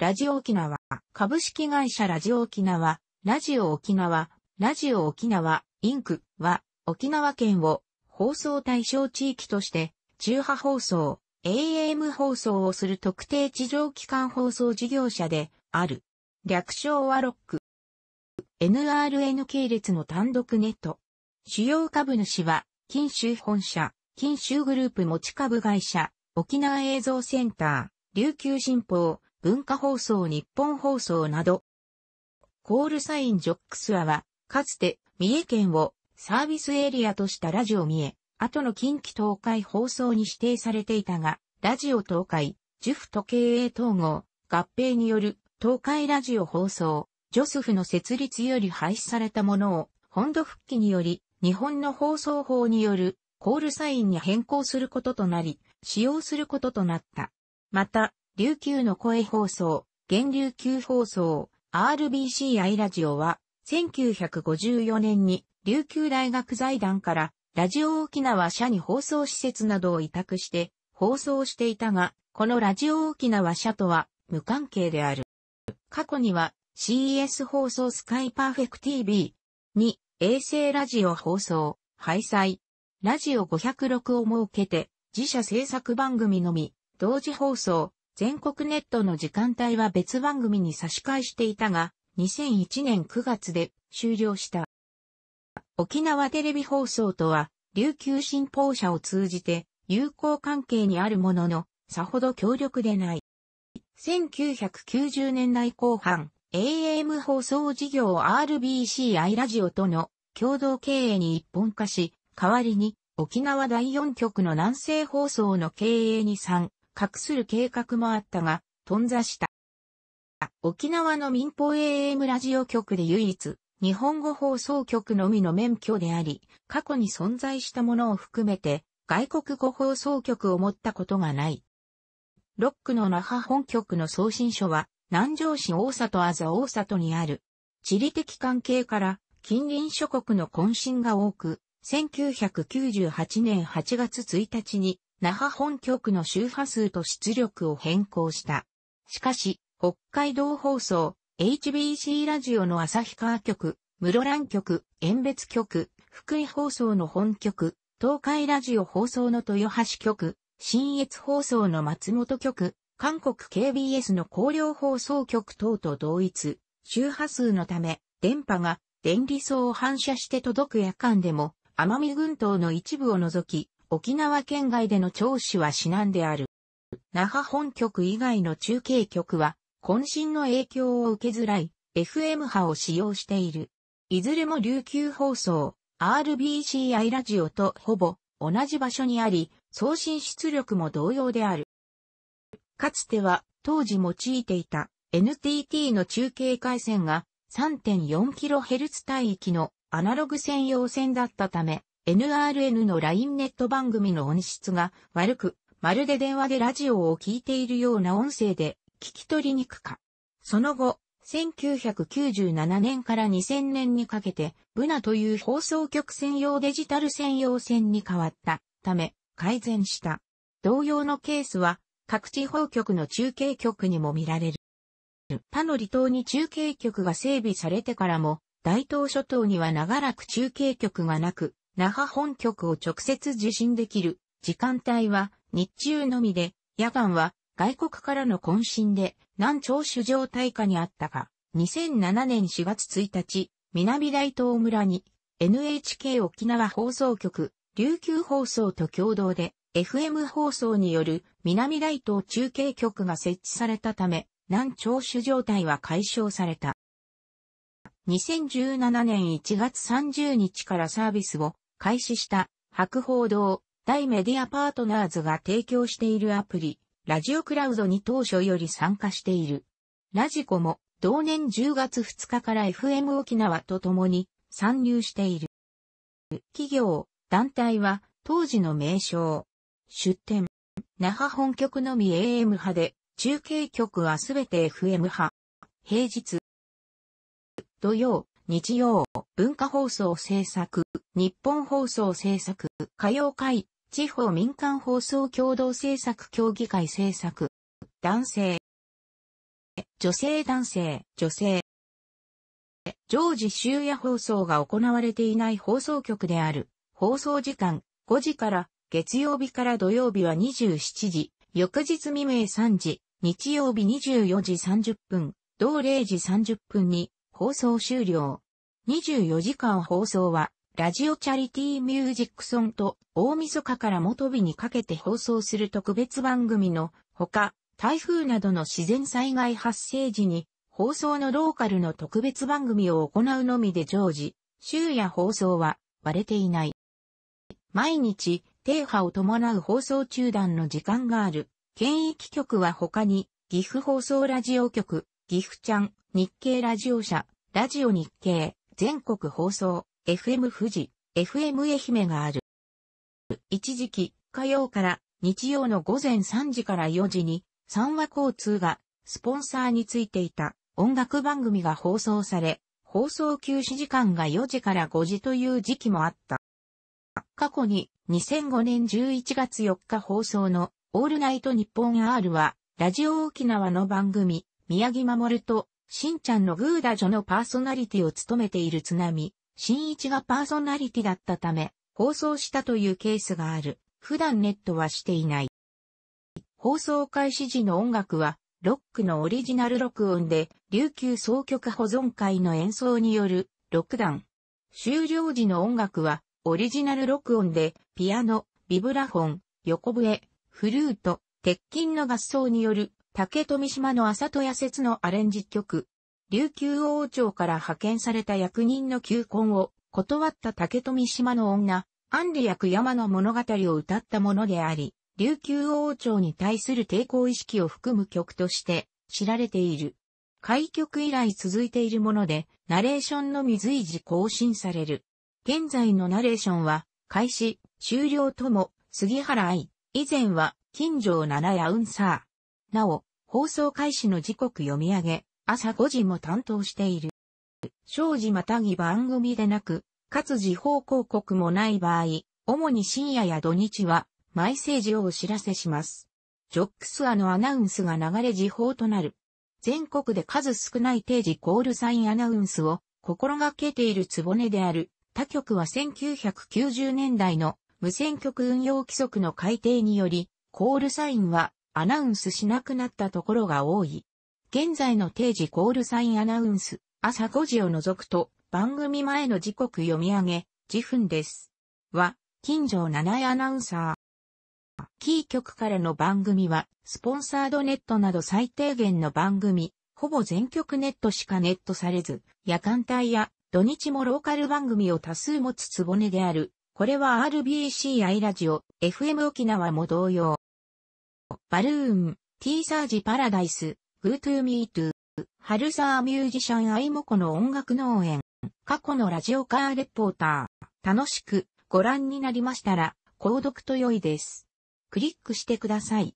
ラジオ沖縄、株式会社ラジオ沖縄、ラジオ沖縄、ラジオ沖縄、インクは、沖縄県を放送対象地域として、中波放送、AM 放送をする特定地上機関放送事業者である。略称はロック。NRN 系列の単独ネット。主要株主は、金州本社、金州グループ持ち株会社、沖縄映像センター、琉球新報、文化放送日本放送など。コールサインジョックスアは、かつて三重県をサービスエリアとしたラジオ三重、後の近畿東海放送に指定されていたが、ラジオ東海、ジュフと経営統合、合併による東海ラジオ放送、ジョスフの設立より廃止されたものを、本土復帰により、日本の放送法によるコールサインに変更することとなり、使用することとなった。また、琉球の声放送、現琉球放送、RBC アイラジオは、1954年に琉球大学財団からラジオ沖縄社に放送施設などを委託して放送していたが、このラジオ沖縄社とは無関係である。過去には CES 放送スカイパーフェク TV に衛星ラジオ放送、廃載、ラジオ506を設けて自社制作番組のみ同時放送、全国ネットの時間帯は別番組に差し替えしていたが、2001年9月で終了した。沖縄テレビ放送とは、琉球新報社を通じて友好関係にあるものの、さほど強力でない。1990年代後半、AM 放送事業 RBCI ラジオとの共同経営に一本化し、代わりに沖縄第4局の南西放送の経営に参隠する計画もあったが、頓挫した。沖縄の民放 AM ラジオ局で唯一、日本語放送局のみの免許であり、過去に存在したものを含めて、外国語放送局を持ったことがない。ロックの那覇本局の送信所は、南城市大里あざ大里にある。地理的関係から、近隣諸国の渾身が多く、1998年8月1日に那覇本局の周波数と出力を変更した。しかし、北海道放送、HBC ラジオの旭川局、室蘭局、遠別局、福井放送の本局、東海ラジオ放送の豊橋局、新越放送の松本局、韓国 KBS の広陵放送局等と同一、周波数のため、電波が電離層を反射して届く夜間でも、奄美群島の一部を除き、沖縄県外での聴取は至難である。那覇本局以外の中継局は、渾身の影響を受けづらい、FM 波を使用している。いずれも琉球放送、RBCI ラジオとほぼ同じ場所にあり、送信出力も同様である。かつては当時用いていた NTT の中継回線が 3.4kHz 帯域のアナログ専用線だったため、NRN の LINE ネット番組の音質が悪く、まるで電話でラジオを聴いているような音声で聞き取りにくか。その後、1997年から2000年にかけて、ブナという放送局専用デジタル専用線に変わったため改善した。同様のケースは各地方局の中継局にも見られる。他の離島に中継局が整備されてからも、大東諸島には長らく中継局がなく、那覇本局を直接受信できる時間帯は日中のみで、夜間は外国からの渾身で南朝首上大下にあったが、2007年4月1日、南大東村に NHK 沖縄放送局、琉球放送と共同で FM 放送による南大東中継局が設置されたため、南朝首上隊は解消された。2017年1月30日からサービスを開始した博報堂大メディアパートナーズが提供しているアプリ、ラジオクラウドに当初より参加している。ラジコも同年10月2日から FM 沖縄と共に参入している。企業、団体は当時の名称。出展。那覇本局のみ AM 派で、中継局はすべて FM 派。平日、土曜、日曜、文化放送制作、日本放送制作、歌謡会、地方民間放送共同制作協議会制作、男性、女性男性、女性。常時終夜放送が行われていない放送局である。放送時間5時から月曜日から土曜日は27時、翌日未明3時、日曜日24時30分、同0時30分に放送終了。24時間放送は、ラジオチャリティーミュージックソンと大晦日から元日にかけて放送する特別番組のほか、台風などの自然災害発生時に放送のローカルの特別番組を行うのみで常時、週や放送は割れていない。毎日、停波を伴う放送中断の時間がある。県域局は他に、岐阜放送ラジオ局、ギフちゃん、日経ラジオ社、ラジオ日経、全国放送、FM 富士、FM 愛媛がある。一時期、火曜から日曜の午前3時から4時に、三和交通がスポンサーについていた音楽番組が放送され、放送休止時間が4時から5時という時期もあった。過去に2005年11月4日放送のオールナイト日本 R は、ラジオ沖縄の番組、宮城守と、しんちゃんのグーダジョのパーソナリティを務めている津波、新一がパーソナリティだったため、放送したというケースがある。普段ネットはしていない。放送開始時の音楽は、ロックのオリジナル録音で、琉球総曲保存会の演奏による、6段。終了時の音楽は、オリジナル録音で、ピアノ、ビブラフォン、横笛、フルート、鉄筋の合奏による、竹富島の浅戸屋説のアレンジ曲、琉球王朝から派遣された役人の求婚を断った竹富島の女、アンリ役山の物語を歌ったものであり、琉球王朝に対する抵抗意識を含む曲として知られている。開局以来続いているもので、ナレーションのみ随時更新される。現在のナレーションは、開始、終了とも、杉原愛、以前は、金城七やウンサー、なお、放送開始の時刻読み上げ、朝5時も担当している。正時またぎ番組でなく、かつ時報広告もない場合、主に深夜や土日は、マイセージをお知らせします。ジョックスアのアナウンスが流れ時報となる。全国で数少ない定時コールサインアナウンスを心がけているつぼねである。他局は1990年代の無線局運用規則の改定により、コールサインはアナウンスしなくなったところが多い。現在の定時コールサインアナウンス、朝5時を除くと、番組前の時刻読み上げ、自分です。は、近所7位アナウンサー。キー局からの番組は、スポンサードネットなど最低限の番組、ほぼ全局ネットしかネットされず、夜間帯や土日もローカル番組を多数持つつぼねである。これは RBCI ラジオ、FM 沖縄も同様。バルーン、ティーサージパラダイス、グートゥーミートゥー、ハルザーミュージシャンアイモコの音楽農園、過去のラジオカーレポーター、楽しくご覧になりましたら、購読と良いです。クリックしてください。